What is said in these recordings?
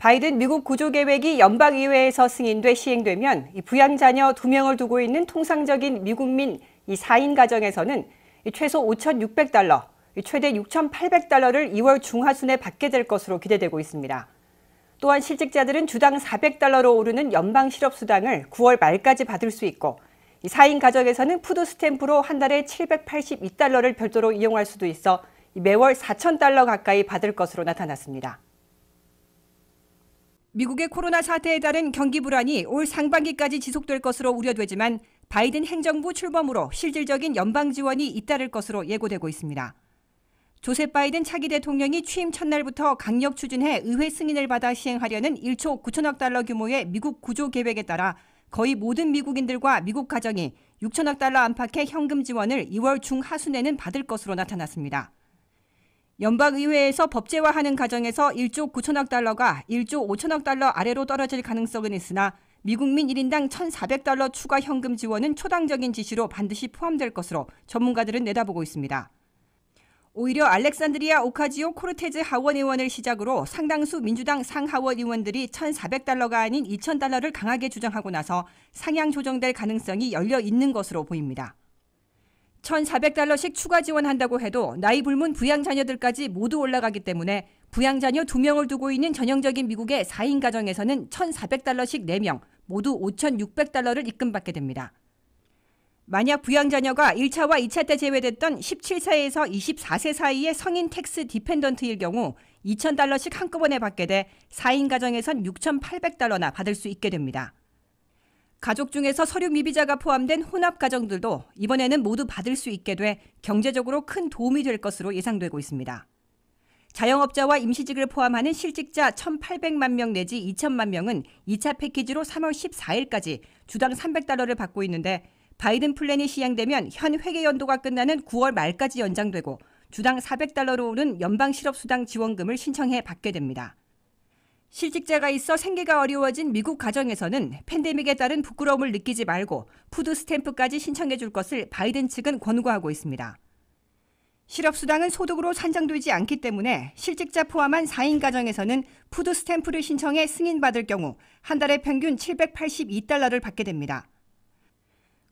바이든 미국 구조 계획이 연방 의회에서 승인돼 시행되면 부양 자녀 두명을 두고 있는 통상적인 미국민 이 4인 가정에서는 최소 5,600달러, 최대 6,800달러를 2월 중하순에 받게 될 것으로 기대되고 있습니다. 또한 실직자들은 주당 400달러로 오르는 연방 실업수당을 9월 말까지 받을 수 있고 4인 가정에서는 푸드 스탬프로 한 달에 782달러를 별도로 이용할 수도 있어 매월 4,000달러 가까이 받을 것으로 나타났습니다. 미국의 코로나 사태에 따른 경기 불안이 올 상반기까지 지속될 것으로 우려되지만 바이든 행정부 출범으로 실질적인 연방 지원이 잇따를 것으로 예고되고 있습니다. 조셉 바이든 차기 대통령이 취임 첫날부터 강력 추진해 의회 승인을 받아 시행하려는 1조 9천억 달러 규모의 미국 구조 계획에 따라 거의 모든 미국인들과 미국 가정이 6천억 달러 안팎의 현금 지원을 2월 중하순에는 받을 것으로 나타났습니다. 연방의회에서 법제화하는 과정에서 1조 9천억 달러가 1조 5천억 달러 아래로 떨어질 가능성은 있으나 미국민 1인당 1,400달러 추가 현금 지원은 초당적인 지시로 반드시 포함될 것으로 전문가들은 내다보고 있습니다. 오히려 알렉산드리아 오카지오 코르테즈 하원 의원을 시작으로 상당수 민주당 상하원 의원들이 1,400달러가 아닌 2,000달러를 강하게 주장하고 나서 상향 조정될 가능성이 열려 있는 것으로 보입니다. 1,400달러씩 추가 지원한다고 해도 나이 불문 부양자녀들까지 모두 올라가기 때문에 부양자녀 2명을 두고 있는 전형적인 미국의 4인 가정에서는 1,400달러씩 4명, 모두 5,600달러를 입금받게 됩니다. 만약 부양자녀가 1차와 2차 때 제외됐던 17세에서 24세 사이의 성인 텍스 디펜던트일 경우 2,000달러씩 한꺼번에 받게 돼 4인 가정에선 6,800달러나 받을 수 있게 됩니다. 가족 중에서 서류 미비자가 포함된 혼합 가정들도 이번에는 모두 받을 수 있게 돼 경제적으로 큰 도움이 될 것으로 예상되고 있습니다. 자영업자와 임시직을 포함하는 실직자 1,800만 명 내지 2 0 0 0만 명은 2차 패키지로 3월 14일까지 주당 300달러를 받고 있는데 바이든 플랜이 시행되면 현 회계 연도가 끝나는 9월 말까지 연장되고 주당 400달러로 오는 연방 실업수당 지원금을 신청해 받게 됩니다. 실직자가 있어 생계가 어려워진 미국 가정에서는 팬데믹에 따른 부끄러움을 느끼지 말고 푸드 스탬프까지 신청해 줄 것을 바이든 측은 권고하고 있습니다. 실업수당은 소득으로 산정되지 않기 때문에 실직자 포함한 4인 가정에서는 푸드 스탬프를 신청해 승인받을 경우 한 달에 평균 782달러를 받게 됩니다.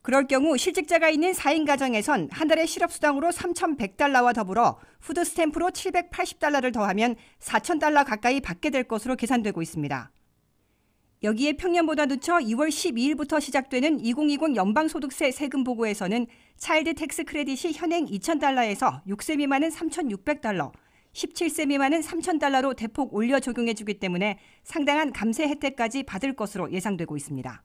그럴 경우 실직자가 있는 4인 가정에선 한달에 실업수당으로 3,100달러와 더불어 푸드스탬프로 780달러를 더하면 4,000달러 가까이 받게 될 것으로 계산되고 있습니다. 여기에 평년보다 늦춰 2월 12일부터 시작되는 2020 연방소득세 세금 보고에서는 차일드 텍스 크레딧이 현행 2,000달러에서 6세 미만은 3,600달러, 17세 미만은 3,000달러로 대폭 올려 적용해주기 때문에 상당한 감세 혜택까지 받을 것으로 예상되고 있습니다.